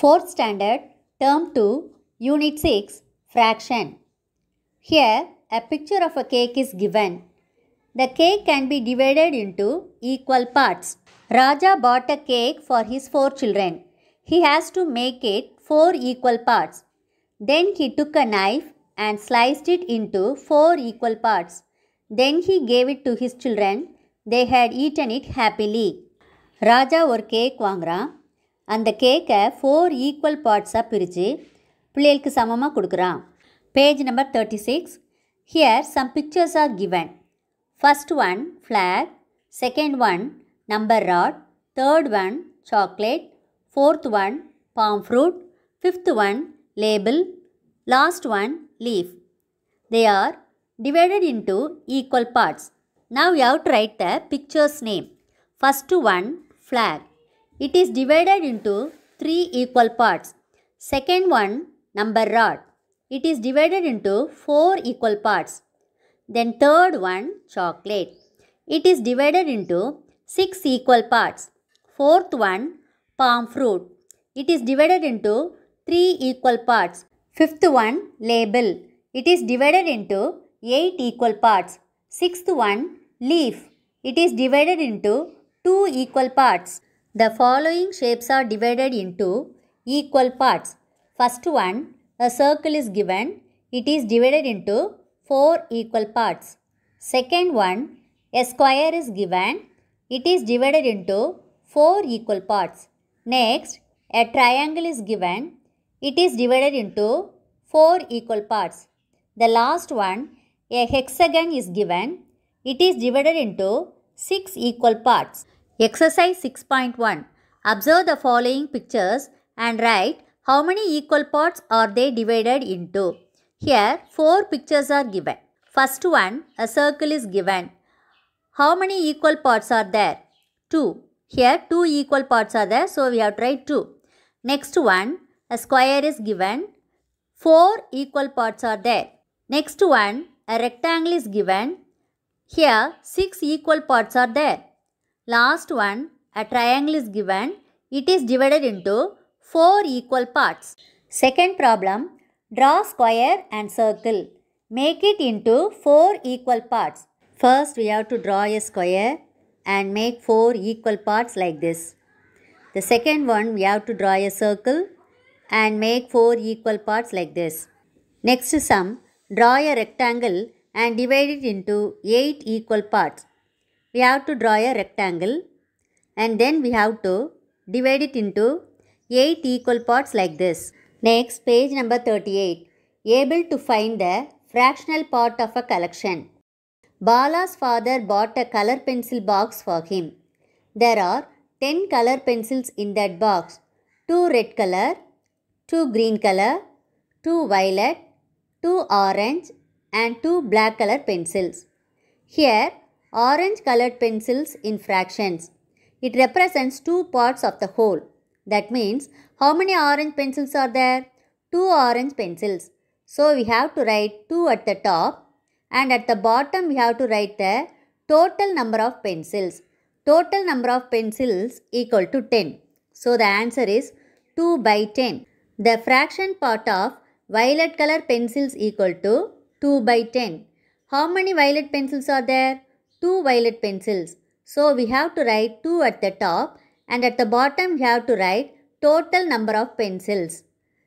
4th Standard, Term 2, Unit 6, Fraction. Here, a picture of a cake is given. The cake can be divided into equal parts. Raja bought a cake for his four children. He has to make it four equal parts. Then he took a knife and sliced it into four equal parts. Then he gave it to his children. They had eaten it happily. Raja or cake, வாங்குறான் அந்த கேக்கை four equal பார்ட்ஸாக பிரித்து பிள்ளைகளுக்கு சமமாக கொடுக்குறான் page number thirty six here some pictures are given first one flag second one number rod third one chocolate fourth one palm fruit fifth one label last one leaf they are divided into equal parts. Now you have to write the picture's name. First one flag, it is divided into three equal parts. Second one, number rod. It is divided into four equal parts. Then third one, chocolate. It is divided into six equal parts. Fourth one, palm fruit. It is divided into three equal parts. Fifth one, label. It is divided into eight equal parts. Sixth one, leaf. It is divided into two equal parts. The following shapes are divided into equal parts. First one, a circle is given. It is divided into 4 equal parts. Second one, a square is given. It is divided into 4 equal parts. Next, a triangle is given. It is divided into 4 equal parts. The last one, a hexagon is given. It is divided into 6 equal parts. Exercise 6.1 Observe the following pictures and write how many equal parts are they divided into. Here, four pictures are given. First one, a circle is given. How many equal parts are there? 2. Here, 2 equal parts are there, so we have to write 2. Next one, a square is given. 4 equal parts are there. Next one, a rectangle is given. Here, 6 equal parts are there. Last one, a triangle is given. It is divided into 4 equal parts. Second problem, draw square and circle. Make it into 4 equal parts. First, we have to draw a square and make 4 equal parts like this. The second one, we have to draw a circle and make 4 equal parts like this. Next sum, draw a rectangle and divide it into 8 equal parts we have to draw a rectangle and then we have to divide it into 8 equal parts like this. Next page number 38. Able to find the fractional part of a collection. Bala's father bought a color pencil box for him. There are 10 color pencils in that box. 2 red color, 2 green color, 2 violet, 2 orange and 2 black color pencils. Here orange colored pencils in fractions. It represents two parts of the whole. That means how many orange pencils are there? Two orange pencils. So we have to write 2 at the top and at the bottom we have to write the total number of pencils. Total number of pencils equal to 10. So the answer is 2 by 10. The fraction part of violet color pencils equal to 2 by 10. How many violet pencils are there? two violet pencils. So we have to write 2 at the top and at the bottom we have to write total number of pencils.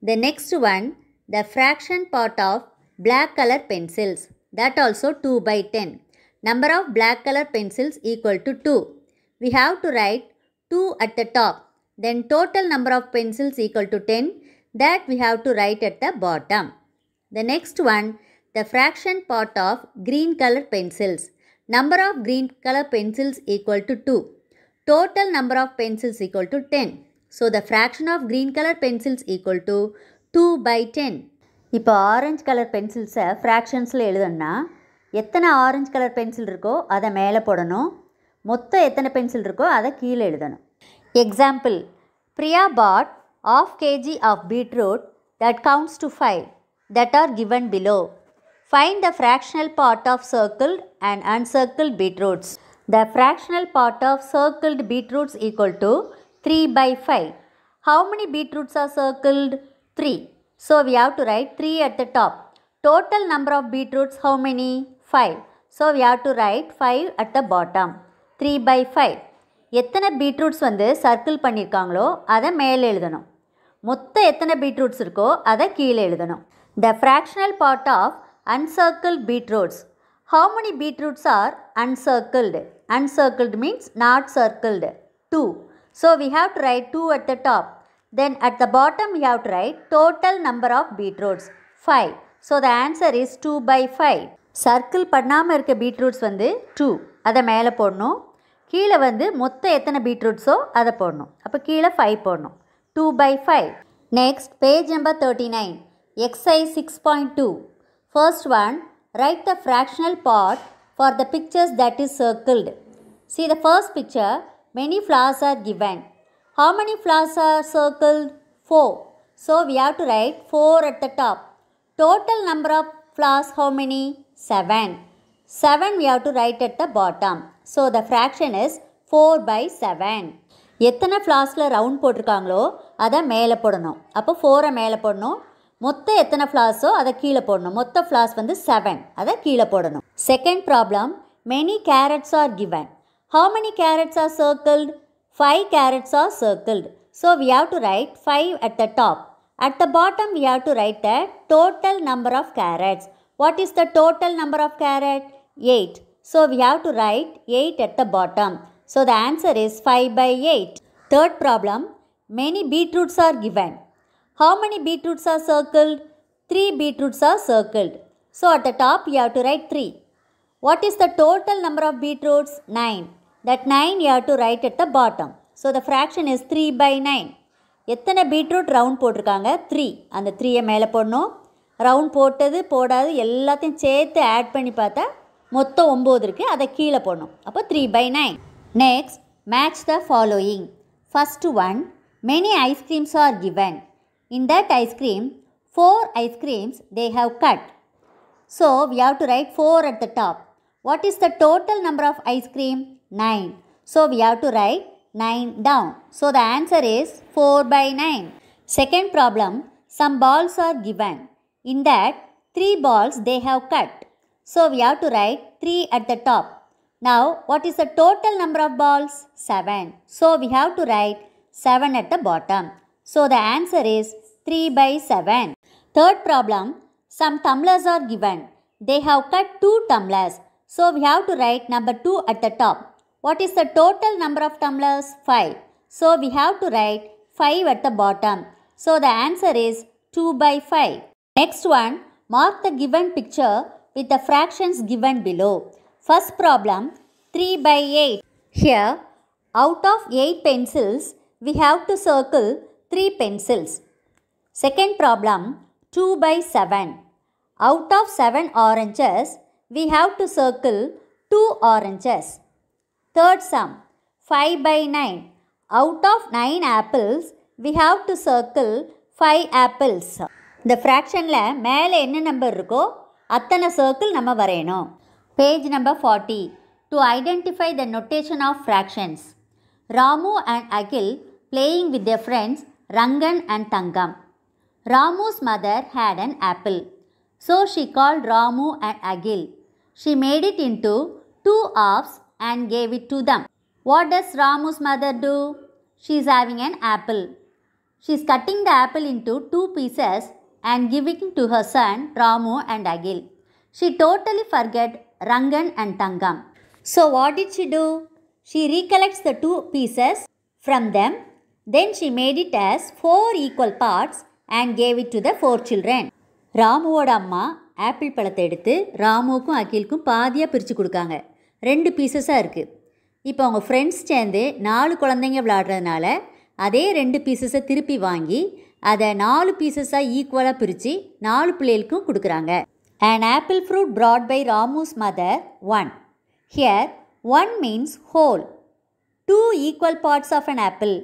The next one, the fraction part of black color pencils. That also 2 by 10. Number of black color pencils equal to 2. We have to write 2 at the top. Then total number of pencils equal to 10. That we have to write at the bottom. The next one, the fraction part of green color pencils. Number of green colour pencils equal to two total number of pencils equal to ten so the fraction of green colour pencils equal to two by ten இப்போ orange colour பென்சில்ஸை ஃப்ராக்ஷன்ஸில் எழுதணும்னா எத்தனை orange colour pencil இருக்கோ அதை மேலே போடணும் மொத்தம் எத்தனை பென்சில் இருக்கோ அதை கீழே எழுதணும் example Priya bought of KG of beetroot that counts to five that are given below Find the fractional part of circled and uncircled beetroots. The fractional part of circled beetroots equal to 3 by 5. How many beetroots are circled? 3. So we have to write 3 at the top. Total number of beetroots how many? 5. So we have to write 5 at the bottom. 3 by 5. எத்தன beetroots வந்து circle பண்ணிருக்காங்களோ அதை மேல் எழுதனும். முத்த எத்தன beetroots இருக்கோ அதை கீழே எழுதணும் the fractional part of uncircled beetroots. How many beetroots are uncircled? Uncircled means not circled. 2. So we have to write 2 at the top. Then at the bottom we have to write total number of beetroots. 5. So the answer is two by five circle பண்ணாமல் இருக்க beetroots வந்து two அதை மேலே போடணும் கீழே வந்து மொத்தம் எத்தனை பீட்ரூட்ஸோ அதை போடணும் அப்போ கீழே ஃபைவ் போடணும் two by five next page number thirty nine exercise six point two First one, write the fractional part for the pictures that is circled. See the first picture, many flowers are given. How many flowers are circled? 4. So we have to write 4 at the top. Total number of flowers how many? 7. 7 we have to write at the bottom. So the fraction is 4 by 7. எத்தனை ஃப்ளாஸில் round போட்டிருக்காங்களோ அதை மேலே போடணும் அப்போ ஃபோரை மேலே போடணும் மொத்தம் எத்தனை ஃப்ளார்ஸோ அதை கீழே போடணும் மொத்த ஃப்ளார்ஸ் வந்து செவன் அதை கீழே போடணும் second problem many carrots are given how many carrots are circled five carrots are circled so we have to write five at the top at the bottom we have to write the total number of carrots what is the total number of carrot eight so we have to write eight at the bottom so the answer is five by eight third problem many beetroots are given How many beetroots are circled? 3 beetroots are circled. So at the top you have to write 3. What is the total number of beetroots? 9. That 9 you have to write at the bottom. So the fraction is 3 by 9. எத்தனை beetroot round போட்டிருக்காங்க three அந்த த்ரீயை மேலே போடணும் round போட்டது போடாது எல்லாத்தையும் சேர்த்து ஆட் பண்ணி பார்த்தா மொத்தம் ஒம்பது இருக்குது அதை கீழே போடணும் அப்போ three by nine next match the following first one many ice creams are given In that ice cream, 4 ice creams they have cut. So, we have to write 4 at the top. What is the total number of ice cream? 9. So, we have to write 9 down. So, the answer is 4 by 9. Second problem, some balls are given. In that, 3 balls they have cut. So, we have to write 3 at the top. Now, what is the total number of balls? 7. So, we have to write 7 at the bottom. So, the answer is 3 by 7. Third problem, some tumblers are given. They have cut 2 tumblers. So we have to write number 2 at the top. What is the total number of tumblers? 5. So we have to write 5 at the bottom. So the answer is 2 by 5. Next one, mark the given picture with the fractions given below. First problem, 3 by 8. Here, out of 8 pencils, we have to circle 3 pencils. Second problem 2 by 7. Out of 7 oranges, we have to circle 2 oranges. Third sum 5 by 9. Out of 9 apples, we have to circle 5 apples. The fraction la male n number ruko, athana circle nama vareno. Page number 40. To identify the notation of fractions, Ramu and Akil playing with their friends Rangan and Tangam. Ramu's mother had an apple. So she called Ramu and Agil. She made it into two halves and gave it to them. What does Ramu's mother do? She is having an apple. She is cutting the apple into two pieces and giving to her son Ramu and Agil. She totally forget Rangan and Tangam. So what did she do? She recollects the two pieces from them. Then she made it as four equal parts and gave it to the four children ராமுவோட அம்மா apple பழத்தை எடுத்து ராமுவுக்கும் அகிலுக்கும் பாதியாக பிரித்து கொடுக்காங்க ரெண்டு பீசஸாக இருக்குது இப்போ அவங்க ஃப்ரெண்ட்ஸ் சேர்ந்து நாலு குழந்தைங்க விளாடுறதுனால அதே ரெண்டு பீசஸை திருப்பி வாங்கி அதை நாலு பீசஸாக ஈக்குவலாக பிரித்து நாலு பிள்ளைகளுக்கும் கொடுக்குறாங்க and apple fruit brought by Ramu's mother one here one means whole two equal parts of an apple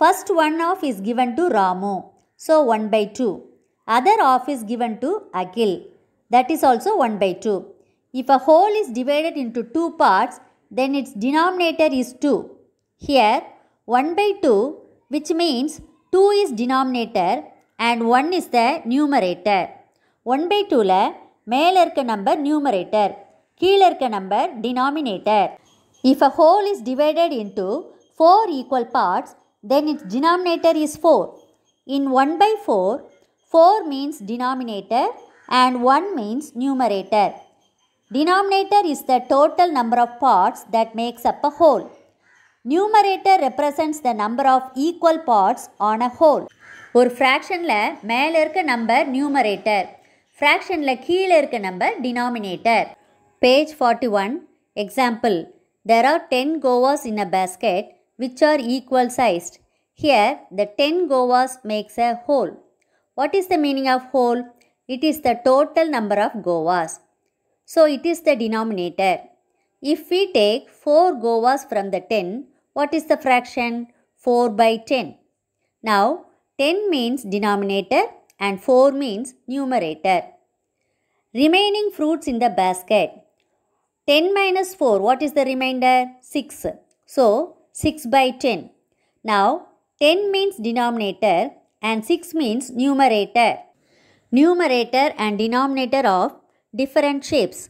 first one of is given to Ramu So 1 by 2. Other half is given to Akhil. That is also 1 by 2. If a whole is divided into two parts, then its denominator is 2. Here 1 by 2 which means 2 is denominator and 1 is the numerator. 1 by 2ல மேல இருக்க number numerator, கீழே இருக்க number denominator. If a whole is divided into four equal parts, then its denominator is four. In 1 by 4, 4 means denominator and 1 means numerator. Denominator is the total number of parts that makes up a whole. Numerator represents the number of equal parts on a whole. fraction, ஃப்ராக்ஷனில் மேலே இருக்க number numerator. Fraction கீழே keel number number denominator. Page forty one, example. There are ten guavas in a basket which are equal sized. Here, the 10 govas makes a whole. What is the meaning of whole? It is the total number of govas. So, it is the denominator. If we take 4 govas from the 10, what is the fraction? 4 by 10. Now, 10 means denominator and 4 means numerator. Remaining fruits in the basket. 10 minus 4, what is the remainder? 6. So, 6 by 10. Now, 10 means denominator and 6 means numerator. Numerator and denominator of different shapes.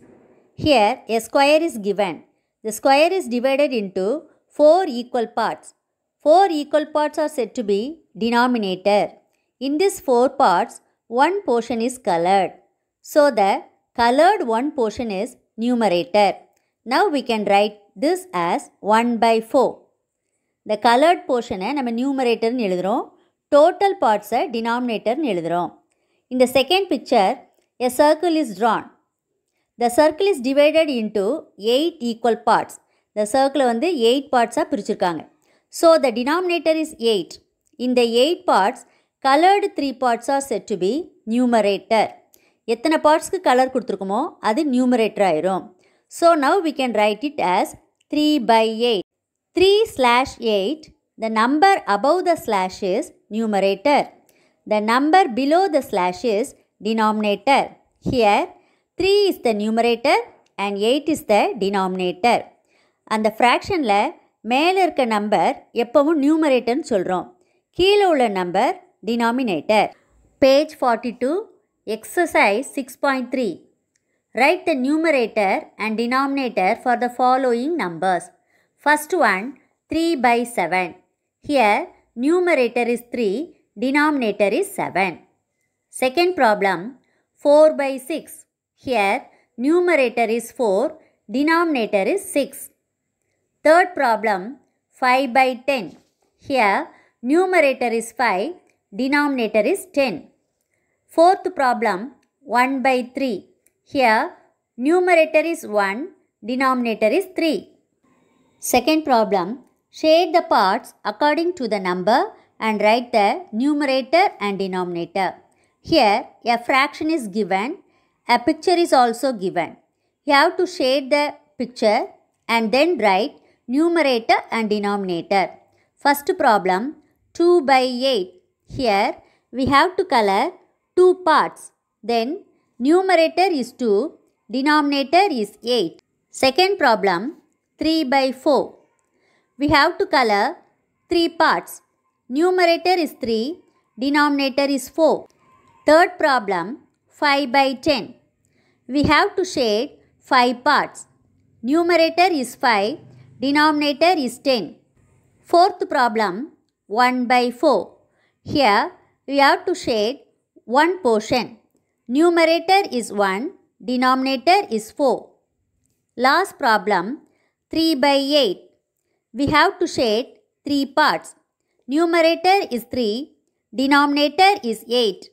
Here a square is given. The square is divided into 4 equal parts. 4 equal parts are said to be denominator. In these 4 parts, one portion is colored. So the colored one portion is numerator. Now we can write this as 1 by 4. இந்த coloured போர்ஷனை நம்ம நியூமரேட்டர்னு எழுதுகிறோம் total பார்ட்ஸை டினாமினேட்டர்னு எழுதுகிறோம் இந்த second picture a circle is drawn the circle is divided into eight equal parts இந்த சர்க்கிளை வந்து எயிட் பார்ட்ஸாக பிரிச்சுருக்காங்க so the denominator is eight இந்த eight parts coloured three parts are said to be numerator எத்தனை பார்ட்ஸ்க்கு கலர் கொடுத்துருக்குமோ அது நியூமரேட்டர் ஆயிரும் so now we can write it as three by eight three slash eight the number above the slash is numerator the number below the slash is denominator here three is the numerator and eight is the denominator அந்த ஃப்ராக்ஷனில் மேலே இருக்க number எப்பவும் நியூமரேட்டர்னு சொல்கிறோம் கீழே உள்ள number denominator page forty two exercise six point three write the numerator and denominator for the following numbers First one 3 by 7. Here numerator is 3, denominator is 7. Second problem 4 by 6. Here numerator is 4, denominator is 6. Third problem 5 by 10. Here numerator is 5, denominator is 10. Fourth problem 1 by 3. Here numerator is 1, denominator is 3. Second problem, shade the parts according to the number and write the numerator and denominator. Here, a fraction is given, a picture is also given. You have to shade the picture and then write numerator and denominator. First problem, 2 by 8. Here, we have to color two parts. Then, numerator is 2, denominator is 8. Second problem, 3 by 4. We have to color 3 parts. Numerator is 3, denominator is 4. Third problem 5 by 10. We have to shade 5 parts. Numerator is 5, denominator is 10. Fourth problem 1 by 4. Here we have to shade one portion. Numerator is 1, denominator is 4. Last problem 3 by 8. We have to shade 3 parts. Numerator is 3, denominator is 8.